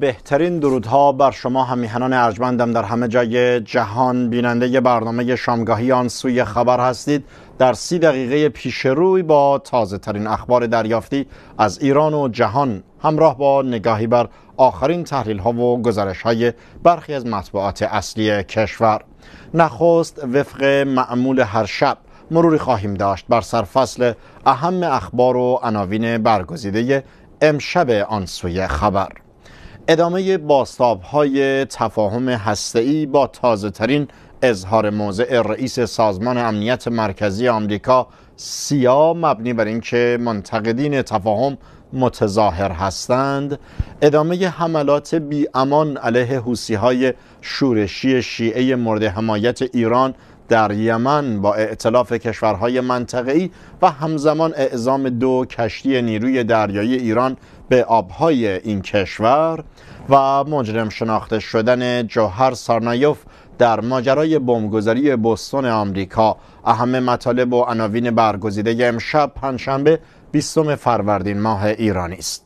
بهترین درودها بر شما همیهنان ارجمندم در همه جای جهان بیننده برنامه شامگاهی آن سوی خبر هستید در سی دقیقه پیش روی با تازه ترین اخبار دریافتی از ایران و جهان همراه با نگاهی بر آخرین تحلیل ها و گزارش های برخی از مطبوعات اصلی کشور نخست وفق معمول هر شب مروری خواهیم داشت بر سرفصل اهم اخبار و عناوین برگزیده امشب آن سوی خبر ادامه باستاب های تفاهم هسته‌ای با تازه ترین اظهار موضع رئیس سازمان امنیت مرکزی آمریکا سیا مبنی بر اینکه منتقدین تفاهم متظاهر هستند ادامه حملات بی امان علیه حوسی های شورشی شیعه مورد حمایت ایران در یمن با اعتلاف کشورهای ای و همزمان اعزام دو کشتی نیروی دریایی ایران به آبهای این کشور و مجرم شناخته شدن جوهر سارنایوف در ماجرای بمبگذاری بستون آمریکا اهم مطالب و عناوین برگزیده امشب پنجشنبه بیستم فروردین ماه ایرانی است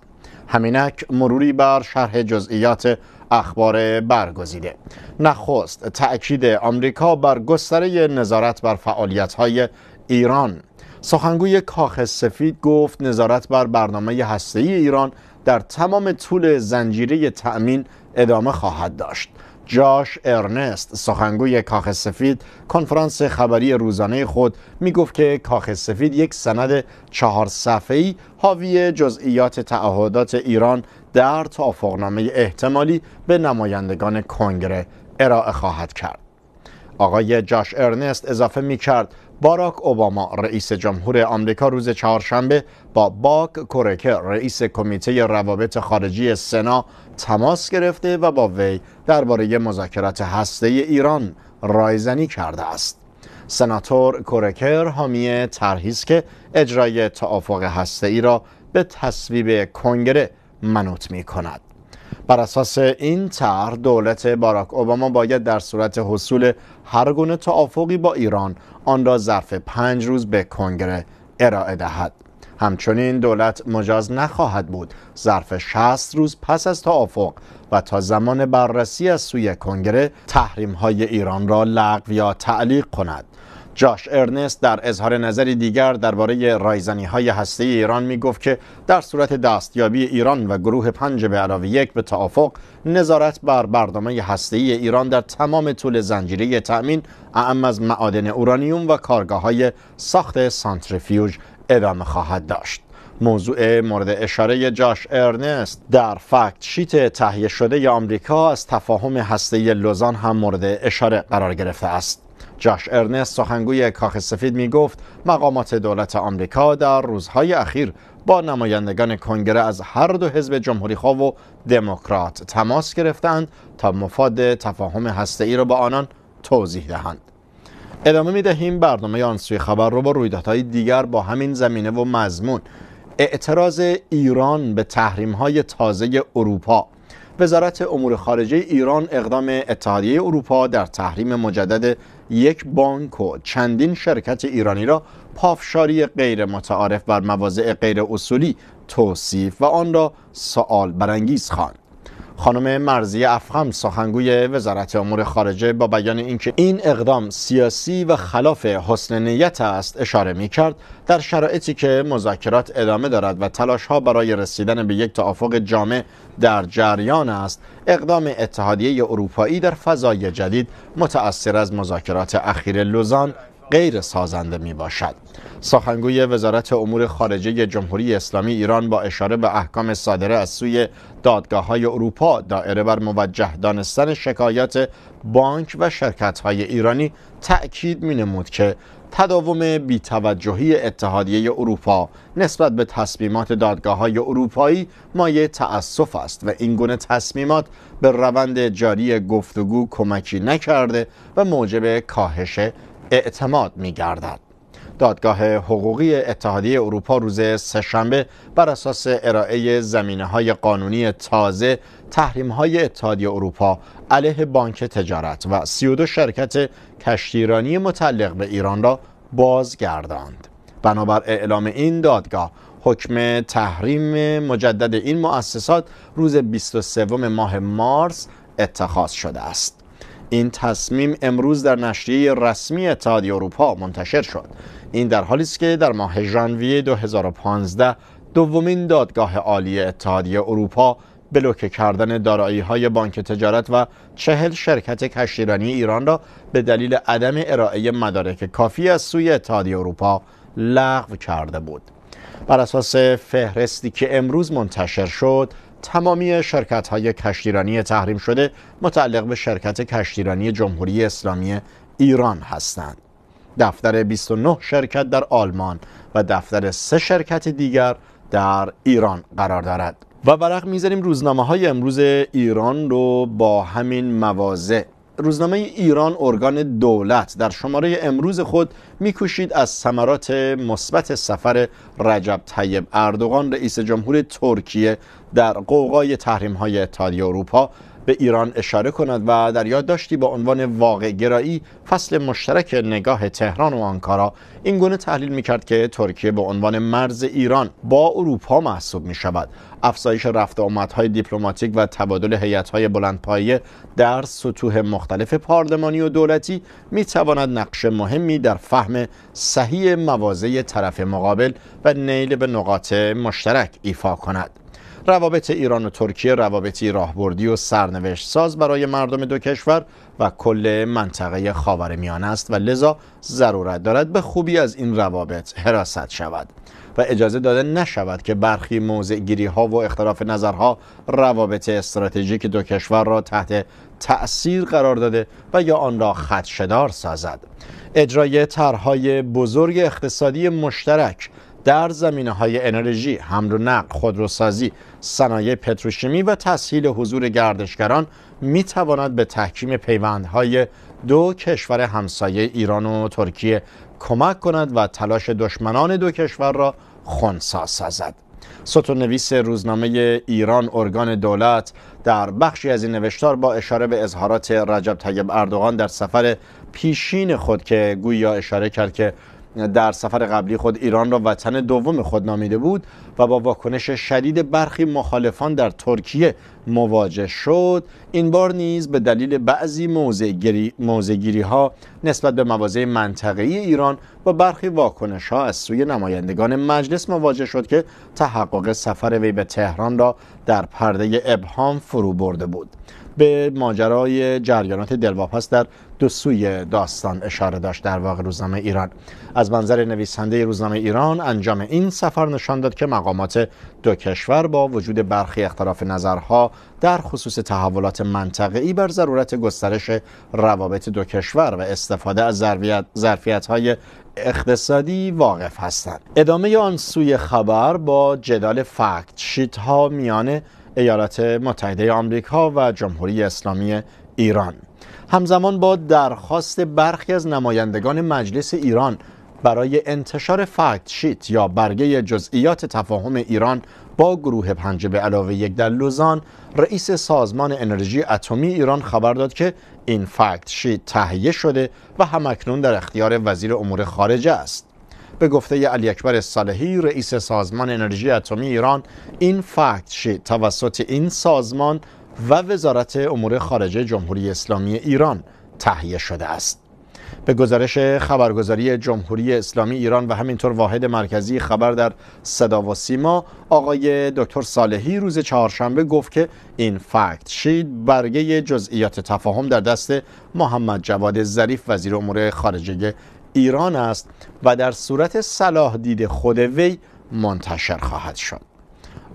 همینک مروری بر شرح جزئیات اخبار برگزیده نخست تأکید آمریکا بر گستره نظارت بر فعالیت‌های ایران سخنگوی کاخ سفید گفت نظارت بر برنامه هسته‌ای ایران در تمام طول زنجیره تأمین ادامه خواهد داشت. جاش ارنست سخنگوی کاخ سفید کنفرانس خبری روزانه خود می گفت که کاخ سفید یک سند چهار صفحه‌ای حاوی جزئیات تعهدات ایران در توافقنامه احتمالی به نمایندگان کنگره ارائه خواهد کرد. آقای جاش ارنست اضافه می کرد باراک اوباما رئیس جمهور آمریکا روز چهارشنبه با باک کورکر رئیس کمیته روابط خارجی سنا تماس گرفته و با وی درباره مذاکرات هسته ایران رایزنی کرده است. سناتور کورکر حامی طرحی است که اجرای توافق هسته ای را به تصویب کنگره منوط می کند. بر اساس این طرح دولت باراک اوباما باید در صورت حصول هر گونه توافقی با ایران آن را ظرف پنج روز به کنگره ارائه دهد همچنین دولت مجاز نخواهد بود ظرف 60 روز پس از توافق و تا زمان بررسی از سوی کنگره تحریم های ایران را لغو یا تعلیق کند جاش ارنست در اظهار نظری دیگر درباره رایزنی های هسته ایران می گفت که در صورت دستیابی ایران و گروه پنج به علاوه یک به توافق نظارت بر برنامه هسته ای ایران در تمام طول زنجیره تأمین اعم از معادن اورانیوم و کارگاه های ساخت سانتریفیوژ ادامه خواهد داشت. موضوع مورد اشاره جاش ارنست در فکت شیت تهیه شده آمریکا از تفاهم هسته لوزان هم مورد اشاره قرار گرفته است. جاش ارنست سخنگوی کاخ سفید می گفت مقامات دولت آمریکا در روزهای اخیر با نمایندگان کنگره از هر دو حزب جمهوری و دموکرات تماس گرفتند تا مفاد تفاهم ای را با آنان توضیح دهند. ادامه می دهیم برنامه آن سوی خبر رو با رویدادهای دیگر با همین زمینه و مضمون اعتراض ایران به تحریم های تازه اروپا وزارت امور خارجه ایران اقدام اتحادیه اروپا در تحریم مجدد یک بانک و چندین شرکت ایرانی را پافشاری غیر متعارف بر مواضع غیر اصولی توصیف و آن را سوال برانگیز خواند خانم مرزی افخم سخنگوی وزارت امور خارجه با بیان اینکه این اقدام سیاسی و خلاف حسن نیت است اشاره می کرد در شرایطی که مذاکرات ادامه دارد و تلاش ها برای رسیدن به یک توافق جامع در جریان است اقدام اتحادیه اروپایی در فضای جدید متأثر از مذاکرات اخیر لوزان غیر سازنده می باشد سخنگوی وزارت امور خارجه جمهوری اسلامی ایران با اشاره به احکام صادره از سوی دادگاه های اروپا دائره بر موجه دانستن شکایات بانک و شرکت های ایرانی تأکید می نمود که تداوم بیتوجهی اتحادیه اروپا نسبت به تصمیمات دادگاه های اروپایی مایه تأسف است و این گونه تصمیمات به روند جاری گفتگو کمکی نکرده و موجب کاهش اعتماد می گردد. دادگاه حقوقی اتحادیه اروپا روز سهشنبه بر اساس ارائه زمینه های قانونی تازه تحریم های اتحادیه اروپا علیه بانک تجارت و 32 شرکت کشتیرانی متعلق به ایران را بازگرداند. بنابر اعلام این دادگاه حکم تحریم مجدد این مؤسسات روز 23 ماه مارس اتخاذ شده است. این تصمیم امروز در نشریه رسمی اتحادیه اروپا منتشر شد این در حالی است که در ماه ژانویه 2015 دومین دادگاه عالی اتحادیه اروپا بلوکه کردن دارایی های بانک تجارت و چهل شرکت کشتیرانی ایران را به دلیل عدم ارائه مدارک کافی از سوی اتحادیه اروپا لغو کرده بود بر اساس فهرستی که امروز منتشر شد تمامی شرکت های کشتیرانی تحریم شده متعلق به شرکت کشتیرانی جمهوری اسلامی ایران هستند. دفتر 29 شرکت در آلمان و دفتر سه شرکت دیگر در ایران قرار دارد و ورق میزنیم روزنامه های امروز ایران رو با همین موازه روزنامه ایران ارگان دولت در شماره امروز خود میکوشید از ثمرات مثبت سفر رجب طیب اردوغان رئیس جمهور ترکیه در قوقای تحریم های اتحادیه اروپا به ایران اشاره کند و در یادداشتی با عنوان واقع گرایی فصل مشترک نگاه تهران و آنکارا این گونه تحلیل میکرد که ترکیه به عنوان مرز ایران با اروپا محسوب می شود افزایش رفت آمدهای دیپلماتیک و تبادل هیئت‌های بلندپایه در سطوح مختلف پارلمانی و دولتی می تواند نقش مهمی در فهم صحیح مواضع طرف مقابل و نیل به نقاط مشترک ایفا کند روابط ایران و ترکیه روابطی راهبردی و سرنوشت ساز برای مردم دو کشور و کل منطقه خاورمیانه است و لذا ضرورت دارد به خوبی از این روابط حراست شود و اجازه داده نشود که برخی گیری ها و اختلاف نظرها روابط استراتژیک دو کشور را تحت تأثیر قرار داده و یا آن را خدشدار سازد اجرای طرحهای بزرگ اقتصادی مشترک در زمینه های انرژی، حمل و نقل، خودروسازی، صنایع پتروشیمی و تسهیل حضور گردشگران می تواند به تحکیم پیوندهای دو کشور همسایه ایران و ترکیه کمک کند و تلاش دشمنان دو کشور را خونسا سازد. ستون نویس روزنامه ایران ارگان دولت در بخشی از این نوشتار با اشاره به اظهارات رجب طیب اردوغان در سفر پیشین خود که گویا اشاره کرد که در سفر قبلی خود ایران را وطن دوم خود نامیده بود و با واکنش شدید برخی مخالفان در ترکیه مواجه شد این بار نیز به دلیل بعضی موزگیری ها نسبت به موازه منطقی ایران با برخی واکنش ها از سوی نمایندگان مجلس مواجه شد که تحقق سفر وی به تهران را در پرده ابهام فرو برده بود به ماجرای جریانات دلواپس در دو سوی داستان اشاره داشت در واقع روزنامه ایران از منظر نویسنده روزنامه ایران انجام این سفر نشان داد که مقامات دو کشور با وجود برخی اختلاف نظرها در خصوص تحولات ای بر ضرورت گسترش روابط دو کشور و استفاده از ظرفیت های اقتصادی واقف هستند. ادامه آن سوی خبر با جدال فکت شیت ها میانه ایالات متحده آمریکا و جمهوری اسلامی ایران همزمان با درخواست برخی از نمایندگان مجلس ایران برای انتشار فکت شیت یا برگه جزئیات تفاهم ایران با گروه پنج به علاوه یک در لوزان رئیس سازمان انرژی اتمی ایران خبر داد که این فکت شیت تهیه شده و همکنون در اختیار وزیر امور خارجه است به گفته علی اکبر صالحی رئیس سازمان انرژی اتمی ایران این فکت شید توسط این سازمان و وزارت امور خارجه جمهوری اسلامی ایران تهیه شده است به گزارش خبرگزاری جمهوری اسلامی ایران و همینطور واحد مرکزی خبر در صدا و سیما آقای دکتر صالحی روز چهارشنبه گفت که این فکت شید برگه جزئیات تفاهم در دست محمد جواد ظریف وزیر امور خارجه ایران است و در صورت صلاح دید خود وی منتشر خواهد شد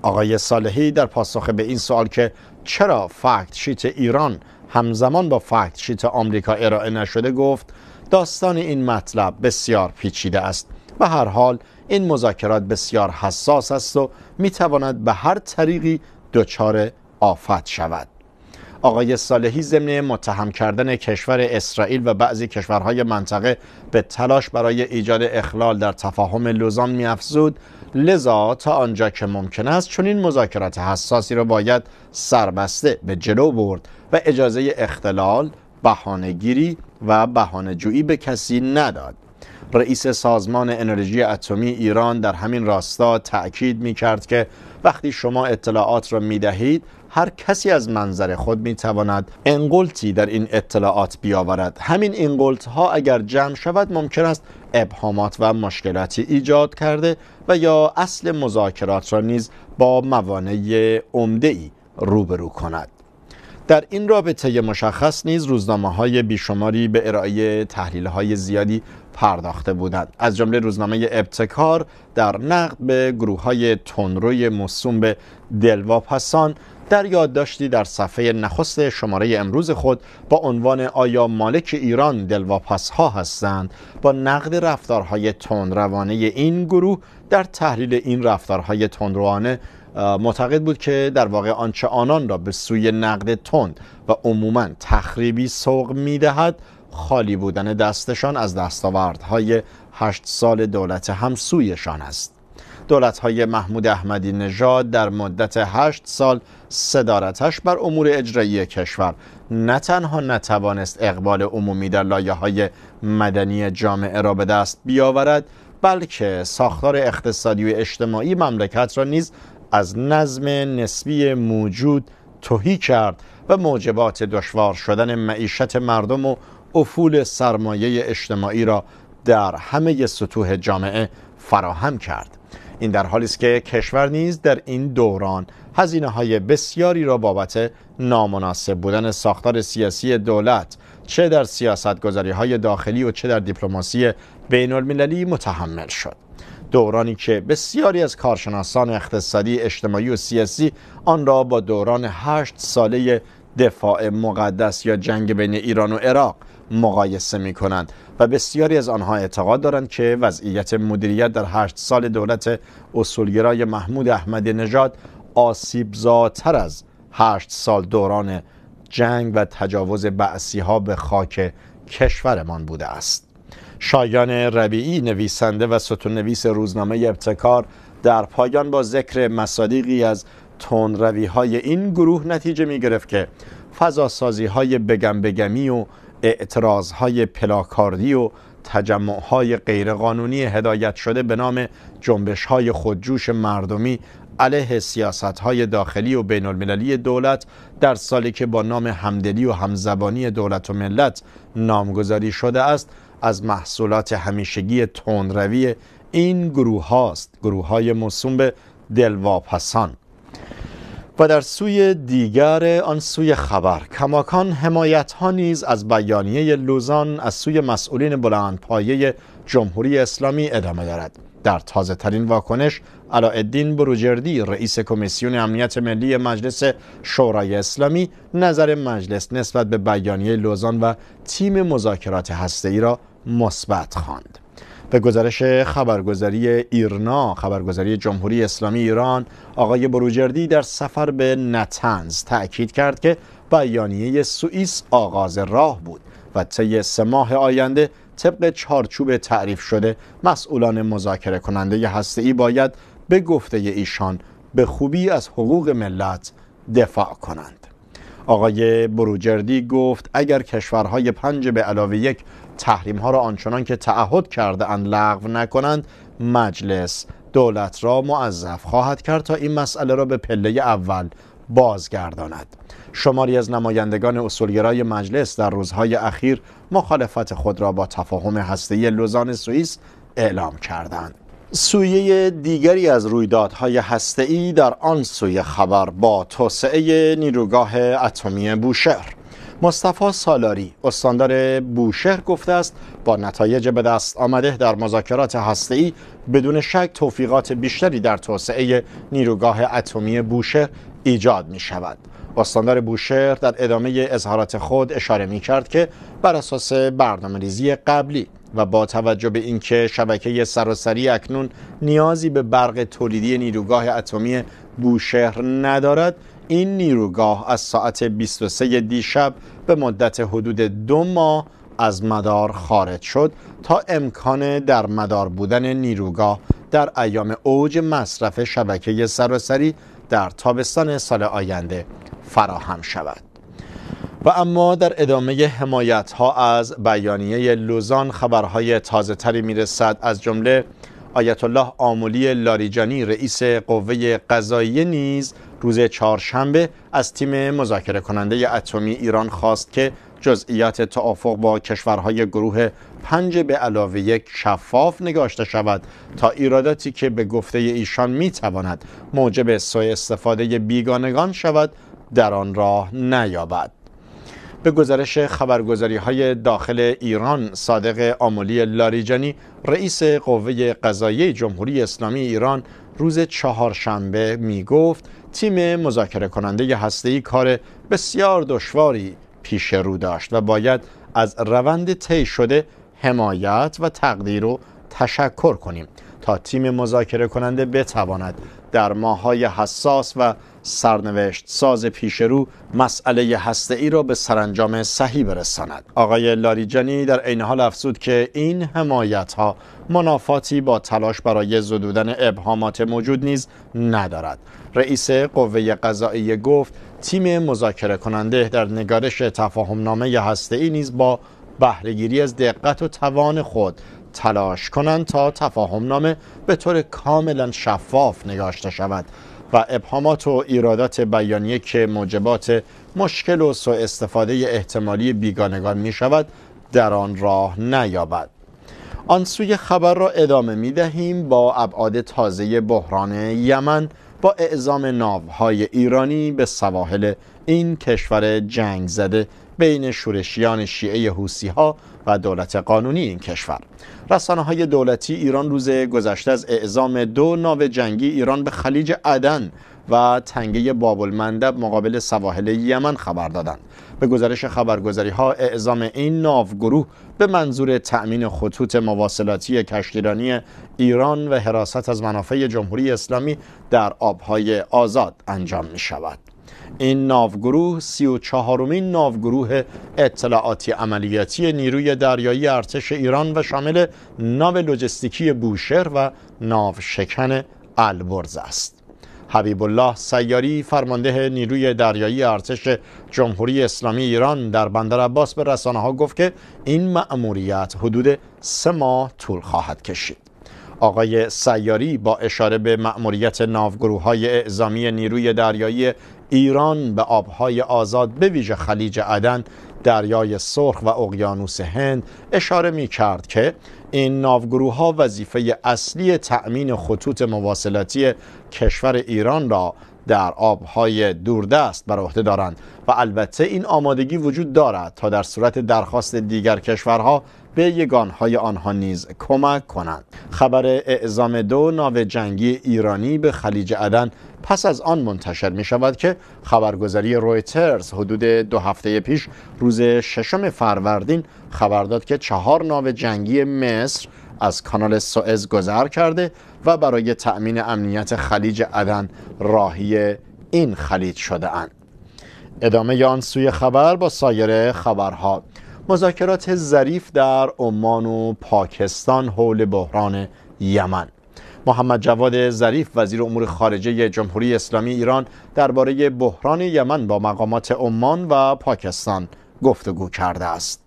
آقای صالحی در پاسخ به این سوال که چرا فکت شیت ایران همزمان با فکت شیت آمریکا ارائه نشده گفت داستان این مطلب بسیار پیچیده است به هر حال این مذاکرات بسیار حساس است و میتواند به هر طریقی دچار آفت شود آقای صالحی ضمن متهم کردن کشور اسرائیل و بعضی کشورهای منطقه به تلاش برای ایجاد اخلال در تفاهم لوزان میافزود لذا تا آنجا که ممکن است چون این مذاکرات حساسی را باید سربسته به جلو برد و اجازه اختلال بهانهگیری و بهانهجویی به کسی نداد رئیس سازمان انرژی اتمی ایران در همین راستا تأکید می کرد که وقتی شما اطلاعات را می دهید هر کسی از منظر خود می تواند انقلتی در این اطلاعات بیاورد همین انقلت ها اگر جمع شود ممکن است ابهامات و مشکلاتی ایجاد کرده و یا اصل مذاکرات را نیز با موانع عمده ای روبرو کند در این رابطه مشخص نیز روزنامه های بیشماری به ارائه تحلیل های زیادی پرداخته بودند از جمله روزنامه ابتکار در نقد به گروه های تندروی موسوم به دلواپسان در یادداشتی در صفحه نخست شماره امروز خود با عنوان آیا مالک ایران دلواپس ها هستند با نقد رفتارهای تندروانه این گروه در تحلیل این رفتارهای تندروانه معتقد بود که در واقع آنچه آنان را به سوی نقد تند و عموما تخریبی سوق دهد خالی بودن دستشان از دستاوردهای هشت سال دولت همسویشان است دولت های محمود احمدی نژاد در مدت هشت سال صدارتش بر امور اجرایی کشور نه تنها نتوانست اقبال عمومی در لایه های مدنی جامعه را به دست بیاورد بلکه ساختار اقتصادی و اجتماعی مملکت را نیز از نظم نسبی موجود توهی کرد و موجبات دشوار شدن معیشت مردم و افول سرمایه اجتماعی را در همه سطوح جامعه فراهم کرد این در حالی است که کشور نیز در این دوران هزینه های بسیاری را بابت نامناسب بودن ساختار سیاسی دولت چه در سیاست گذاری های داخلی و چه در دیپلماسی بین المللی متحمل شد دورانی که بسیاری از کارشناسان اقتصادی اجتماعی و سیاسی آن را با دوران هشت ساله دفاع مقدس یا جنگ بین ایران و عراق مقایسه می کنند و بسیاری از آنها اعتقاد دارند که وضعیت مدیریت در هشت سال دولت اصولگرای محمود احمدی نژاد زاتر از هشت سال دوران جنگ و تجاوز بعثی ها به خاک کشورمان بوده است شایان ربیعی نویسنده و نویس روزنامه ابتکار در پایان با ذکر مصادیقی از تون روی های این گروه نتیجه می گرفت که فضاسازی های بگم بگمی و اعتراض های پلاکاردی و تجمع های غیرقانونی هدایت شده به نام جنبش های خودجوش مردمی علیه سیاست های داخلی و بین المللی دولت در سالی که با نام همدلی و همزبانی دولت و ملت نامگذاری شده است از محصولات همیشگی تندروی این گروه هاست گروه های مصوم به دلواپسان و در سوی دیگر آن سوی خبر کماکان حمایت ها نیز از بیانیه لوزان از سوی مسئولین پایه جمهوری اسلامی ادامه دارد در تازه ترین واکنش علاءالدین بروجردی رئیس کمیسیون امنیت ملی مجلس شورای اسلامی نظر مجلس نسبت به بیانیه لوزان و تیم مذاکرات هسته‌ای را مثبت خواند به گزارش خبرگزاری ایرنا خبرگزاری جمهوری اسلامی ایران آقای بروجردی در سفر به نتنز تأکید کرد که بیانیه سوئیس آغاز راه بود و طی سه ماه آینده طبق چارچوب تعریف شده مسئولان مذاکره کننده ای باید به گفته ایشان به خوبی از حقوق ملت دفاع کنند آقای بروجردی گفت اگر کشورهای پنج به علاوه یک تحریم ها را آنچنان که تعهد کرده ان لغو نکنند مجلس دولت را معذف خواهد کرد تا این مسئله را به پله اول بازگرداند شماری از نمایندگان اصولگرای مجلس در روزهای اخیر مخالفت خود را با تفاهم هسته لوزان سوئیس اعلام کردند سویه دیگری از رویدادهای هسته‌ای در آن سوی خبر با توسعه نیروگاه اتمی بوشهر مصطفی سالاری استاندار بوشهر گفته است با نتایج به دست آمده در مذاکرات هسته‌ای بدون شک توفیقات بیشتری در توسعه نیروگاه اتمی بوشهر ایجاد می شود. استاندار بوشهر در ادامه اظهارات خود اشاره می کرد که بر اساس برنامه ریزی قبلی و با توجه به اینکه شبکه سراسری اکنون نیازی به برق تولیدی نیروگاه اتمی بوشهر ندارد این نیروگاه از ساعت 23 دیشب به مدت حدود دو ماه از مدار خارج شد تا امکان در مدار بودن نیروگاه در ایام اوج مصرف شبکه سراسری در تابستان سال آینده فراهم شود و اما در ادامه حمایت ها از بیانیه لوزان خبرهای تازه تری می رسد از جمله آیت الله آمولی لاریجانی رئیس قوه قضایی نیز روز چهارشنبه از تیم مذاکره کننده اتمی ایران خواست که جزئیات توافق با کشورهای گروه پنج به علاوه یک شفاف نگاشته شود تا ایراداتی که به گفته ایشان میتواند موجب سوء استفاده بیگانگان شود در آن راه نیابد به گزارش خبرگزاری های داخل ایران صادق آمولی لاریجانی رئیس قوه قضایی جمهوری اسلامی ایران روز چهارشنبه می گفت تیم مذاکره کننده هسته ای کار بسیار دشواری پیش رو داشت و باید از روند طی شده حمایت و تقدیر و تشکر کنیم تا تیم مذاکره کننده بتواند در ماهای حساس و سرنوشت ساز رو مسئله هسته ای را به سرانجام صحیح برساند آقای لاریجانی در این حال افزود که این حمایت ها منافاتی با تلاش برای زدودن ابهامات موجود نیز ندارد رئیس قوه قضایی گفت تیم مذاکره کننده در نگارش تفاهم نامه هسته نیز با بهرهگیری از دقت و توان خود تلاش کنند تا تفاهم نامه به طور کاملا شفاف نگاشته شود و ابهامات و ایرادات بیانیه که موجبات مشکل و سوء استفاده احتمالی بیگانگان می شود در آن راه نیابد آن سوی خبر را ادامه می دهیم با ابعاد تازه بحران یمن با اعزام ناوهای ایرانی به سواحل این کشور جنگ زده بین شورشیان شیعه حوسی ها و دولت قانونی این کشور رسانه های دولتی ایران روز گذشته از اعزام دو ناو جنگی ایران به خلیج عدن و تنگه باب المندب مقابل سواحل یمن خبر دادند به گزارش خبرگزاری ها اعزام این ناوگروه به منظور تأمین خطوط مواصلاتی کشتیرانی ایران و حراست از منافع جمهوری اسلامی در آبهای آزاد انجام می شود این ناوگروه سی و چهارمین ناوگروه اطلاعاتی عملیاتی نیروی دریایی ارتش ایران و شامل ناو لوجستیکی بوشهر و ناو شکن البرز است حبیب الله سیاری فرمانده نیروی دریایی ارتش جمهوری اسلامی ایران در بندر عباس به رسانه ها گفت که این مأموریت حدود سه ماه طول خواهد کشید آقای سیاری با اشاره به مأموریت ناوگروه های اعزامی نیروی دریایی ایران به آبهای آزاد به ویژه خلیج عدن دریای سرخ و اقیانوس هند اشاره می کرد که این ناوگروه ها وظیفه اصلی تأمین خطوط مواصلاتی کشور ایران را در آبهای دوردست بر عهده دارند و البته این آمادگی وجود دارد تا در صورت درخواست دیگر کشورها به یگانهای آنها نیز کمک کنند خبر اعزام دو ناو جنگی ایرانی به خلیج عدن پس از آن منتشر می شود که خبرگزاری رویترز حدود دو هفته پیش روز ششم فروردین خبر داد که چهار ناو جنگی مصر از کانال سوئز گذر کرده و برای تأمین امنیت خلیج عدن راهی این خلیج شده اند. ادامه آن سوی خبر با سایر خبرها مذاکرات ظریف در عمان و پاکستان حول بحران یمن محمد جواد ظریف وزیر امور خارجه جمهوری اسلامی ایران درباره بحران یمن با مقامات عمان و پاکستان گفتگو کرده است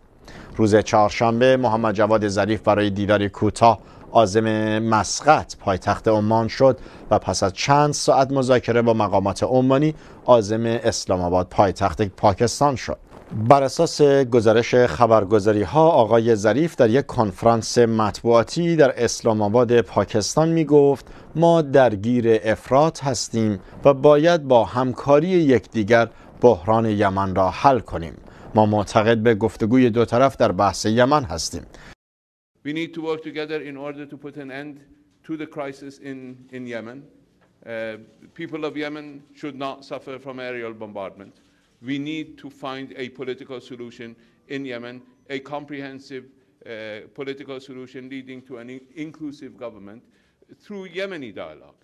روز چهارشنبه محمد جواد ظریف برای دیدار کوتاه عازم مسقط پایتخت عمان شد و پس از چند ساعت مذاکره با مقامات عمانی آزم اسلام آباد پایتخت پاکستان شد بر اساس گزارش خبرگزاری ها آقای ظریف در یک کنفرانس مطبوعاتی در اسلام آباد پاکستان می گفت ما درگیر افراد هستیم و باید با همکاری یکدیگر بحران یمن را حل کنیم ما معتقد به گفتگوی دو طرف در بحث یمن هستیم we need to find a political solution in Yemen, a comprehensive uh, political solution leading to an inclusive government through Yemeni dialogue,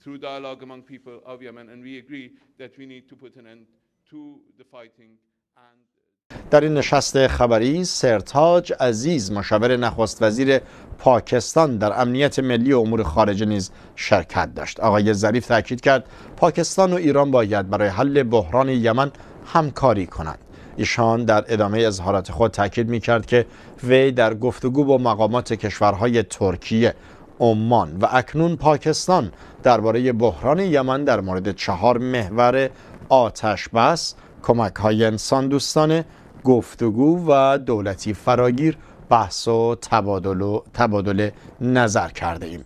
through dialogue among people of Yemen. And we agree that we need to put an end to the fighting and در این نشست خبری سرتاج عزیز مشاور نخست وزیر پاکستان در امنیت ملی و امور خارجه نیز شرکت داشت آقای ظریف تاکید کرد پاکستان و ایران باید برای حل بحران یمن همکاری کنند ایشان در ادامه اظهارات خود تاکید می کرد که وی در گفتگو با مقامات کشورهای ترکیه عمان و اکنون پاکستان درباره بحران یمن در مورد چهار محور آتش بس کمک های انسان دوستانه گفتگو و دولتی فراگیر بحث و تبادل, و تبادل نظر کرده ایم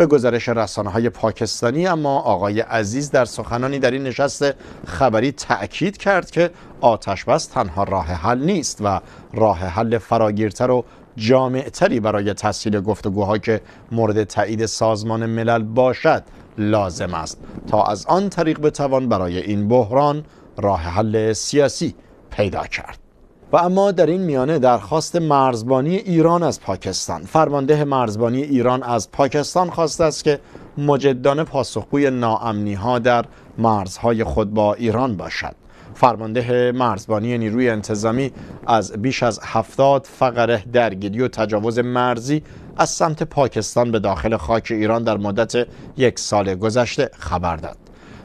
به گزارش رسانه های پاکستانی اما آقای عزیز در سخنانی در این نشست خبری تأکید کرد که آتش بس تنها راه حل نیست و راه حل فراگیرتر و جامعتری برای تسهیل گفتگوها که مورد تایید سازمان ملل باشد لازم است تا از آن طریق بتوان برای این بحران راه حل سیاسی پیدا کرد و اما در این میانه درخواست مرزبانی ایران از پاکستان فرمانده مرزبانی ایران از پاکستان خواسته است که مجدانه پاسخگوی ناامنی ها در مرزهای خود با ایران باشد فرمانده مرزبانی نیروی انتظامی از بیش از هفتاد فقره درگیری و تجاوز مرزی از سمت پاکستان به داخل خاک ایران در مدت یک سال گذشته خبر داد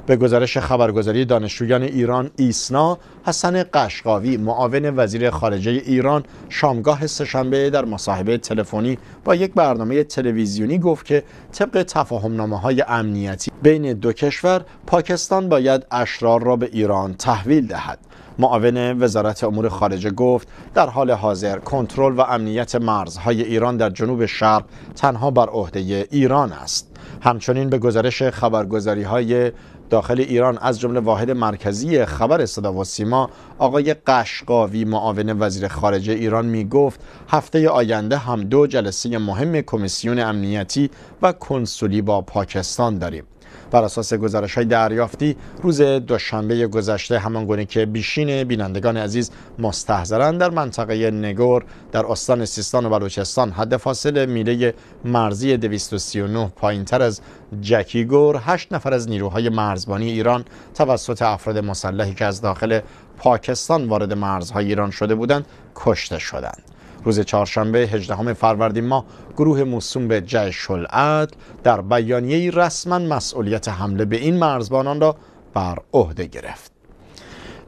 به گزارش خبرگزاری دانشجویان ایران ایسنا حسن قشقاوی معاون وزیر خارجه ایران شامگاه سهشنبه در مصاحبه تلفنی با یک برنامه تلویزیونی گفت که طبق نامه های امنیتی بین دو کشور پاکستان باید اشرار را به ایران تحویل دهد معاون وزارت امور خارجه گفت در حال حاضر کنترل و امنیت مرزهای ایران در جنوب شرق تنها بر عهده ایران است همچنین به گزارش خبرگزاری های داخل ایران از جمله واحد مرکزی خبر صدا و سیما آقای قشقاوی معاون وزیر خارجه ایران می گفت هفته آینده هم دو جلسه مهم کمیسیون امنیتی و کنسولی با پاکستان داریم بر اساس گزارش های دریافتی روز دوشنبه گذشته همان گونه که بیشین بینندگان عزیز مستحضرن در منطقه نگور در استان سیستان و بلوچستان حد فاصل میله مرزی 239 پایینتر از جکیگور هشت نفر از نیروهای مرزبانی ایران توسط افراد مسلحی که از داخل پاکستان وارد مرزهای ایران شده بودند کشته شدند روز چهارشنبه 18 فروردین ماه گروه موسوم به جیش العدل در بیانیه رسما مسئولیت حمله به این مرزبانان را بر عهده گرفت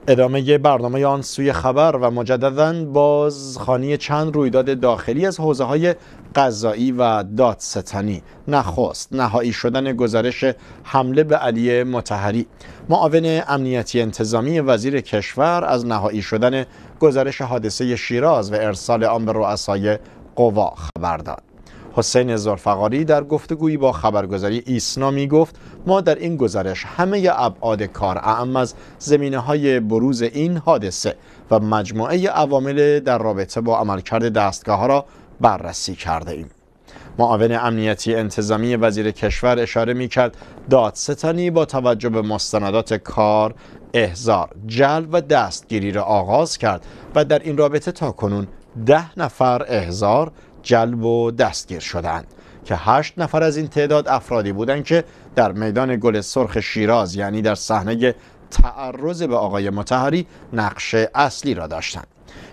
ادامه برنامه آن سوی خبر و مجددا بازخانی چند رویداد داخلی از حوزه های قضایی و دادستانی نخست نهایی شدن گزارش حمله به علی متحری معاون امنیتی انتظامی وزیر کشور از نهایی شدن گزارش حادثه شیراز و ارسال آن به رؤسای قوا خبر داد حسین زرفقاری در گفتگویی با خبرگزاری ایسنا می گفت ما در این گزارش همه ابعاد کار اعم از زمینه های بروز این حادثه و مجموعه عوامل در رابطه با عملکرد دستگاه ها را بررسی کرده ایم. معاون امنیتی انتظامی وزیر کشور اشاره می کرد دادستانی با توجه به مستندات کار احزار جلب و دستگیری را آغاز کرد و در این رابطه تا کنون ده نفر احزار جلب و دستگیر شدند که هشت نفر از این تعداد افرادی بودند که در میدان گل سرخ شیراز یعنی در صحنه تعرض به آقای متحری نقش اصلی را داشتند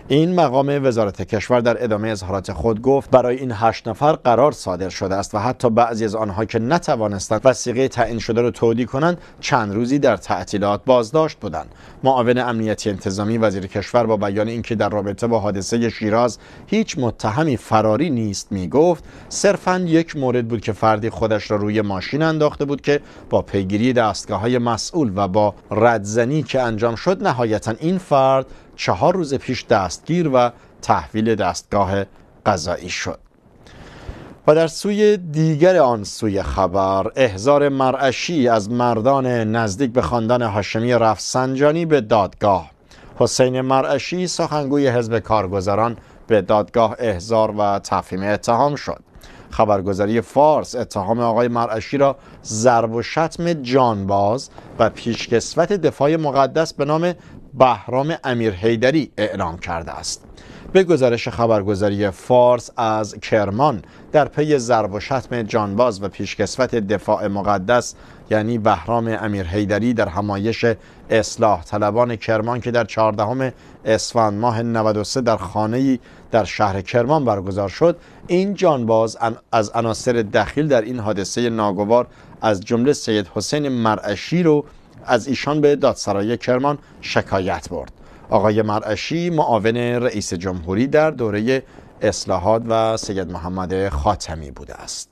این مقام وزارت کشور در ادامه اظهارات خود گفت برای این هشت نفر قرار صادر شده است و حتی بعضی از آنها که نتوانستند وسیقه تعیین شده را تودی کنند چند روزی در تعطیلات بازداشت بودند معاون امنیتی انتظامی وزیر کشور با بیان اینکه در رابطه با حادثه شیراز هیچ متهمی فراری نیست گفت صرفا یک مورد بود که فردی خودش را روی ماشین انداخته بود که با پیگیری دستگاه های مسئول و با ردزنی که انجام شد نهایتا این فرد چهار روز پیش دستگیر و تحویل دستگاه قضایی شد و در سوی دیگر آن سوی خبر احزار مرعشی از مردان نزدیک به خاندان هاشمی رفسنجانی به دادگاه حسین مرعشی سخنگوی حزب کارگزاران به دادگاه احزار و تفهیم اتهام شد خبرگزاری فارس اتهام آقای مرعشی را ضرب و شتم جانباز و پیشکسوت دفاع مقدس به نام بهرام امیر حیدری اعلام کرده است به گزارش خبرگزاری فارس از کرمان در پی ضرب و شتم جانباز و پیشکسوت دفاع مقدس یعنی بهرام امیر حیدری در همایش اصلاح طلبان کرمان که در 14 اسفند ماه 93 در خانه در شهر کرمان برگزار شد این جانباز از عناصر دخیل در این حادثه ناگوار از جمله سید حسین مرعشی رو از ایشان به دادسرای کرمان شکایت برد آقای مرعشی معاون رئیس جمهوری در دوره اصلاحات و سید محمد خاتمی بوده است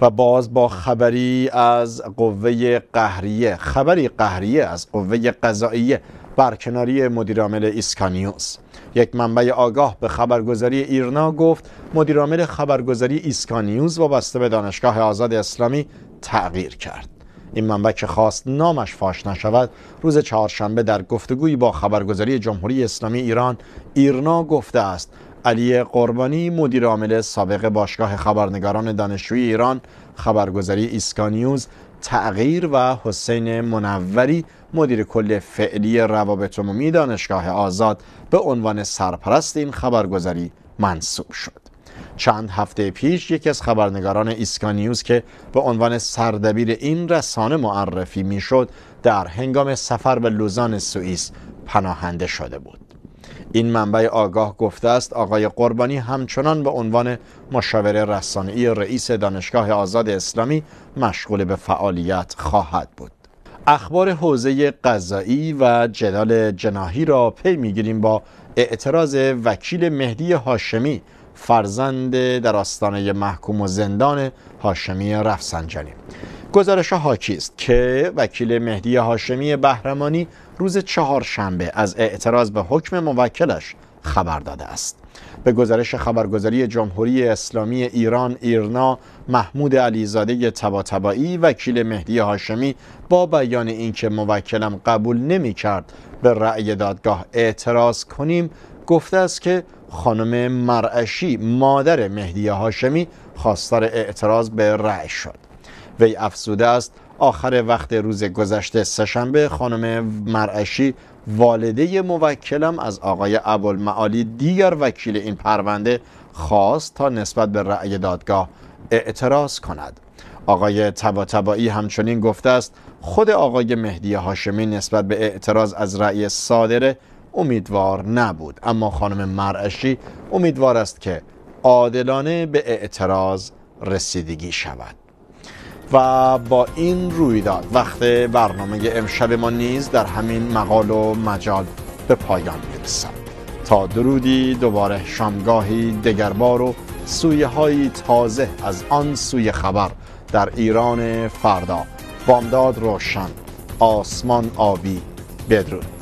و باز با خبری از قوه قهریه خبری قهریه از قوه قضاییه برکناری مدیرعامل ایسکانیوس یک منبع آگاه به خبرگزاری ایرنا گفت مدیرامل خبرگزاری ایسکانیوز وابسته به دانشگاه آزاد اسلامی تغییر کرد این منبع که خواست نامش فاش نشود روز چهارشنبه در گفتگویی با خبرگزاری جمهوری اسلامی ایران ایرنا گفته است علی قربانی مدیر عامل سابق باشگاه خبرنگاران دانشجوی ایران خبرگزاری ایسکانیوز تغییر و حسین منوری مدیر کل فعلی روابط عمومی دانشگاه آزاد به عنوان سرپرست این خبرگزاری منصوب شد چند هفته پیش یکی از خبرنگاران ایسکانیوز که به عنوان سردبیر این رسانه معرفی میشد در هنگام سفر به لوزان سوئیس پناهنده شده بود این منبع آگاه گفته است آقای قربانی همچنان به عنوان مشاور رسانه‌ای رئیس دانشگاه آزاد اسلامی مشغول به فعالیت خواهد بود اخبار حوزه قضایی و جدال جناهی را پی میگیریم با اعتراض وکیل مهدی هاشمی فرزند در آستانه محکوم و زندان هاشمی رفسنجانی گزارش هاکی است که وکیل مهدی هاشمی بهرمانی روز چهارشنبه از اعتراض به حکم موکلش خبر داده است به گزارش خبرگزاری جمهوری اسلامی ایران ایرنا محمود علیزاده تباتبایی وکیل مهدی هاشمی با بیان اینکه موکلم قبول نمی کرد به رأی دادگاه اعتراض کنیم گفته است که خانم مرعشی مادر مهدی هاشمی خواستار اعتراض به رأی شد وی افزوده است آخر وقت روز گذشته سهشنبه خانم مرعشی والده موکلم از آقای ابوالمعالی دیگر وکیل این پرونده خواست تا نسبت به رأی دادگاه اعتراض کند آقای تباتبایی همچنین گفته است خود آقای مهدی هاشمی نسبت به اعتراض از رأی صادره. امیدوار نبود اما خانم مرعشی امیدوار است که عادلانه به اعتراض رسیدگی شود و با این رویداد وقت برنامه امشب ما نیز در همین مقال و مجال به پایان میرسد تا درودی دوباره شامگاهی دگربار و سویه های تازه از آن سوی خبر در ایران فردا بامداد روشن آسمان آبی بدرود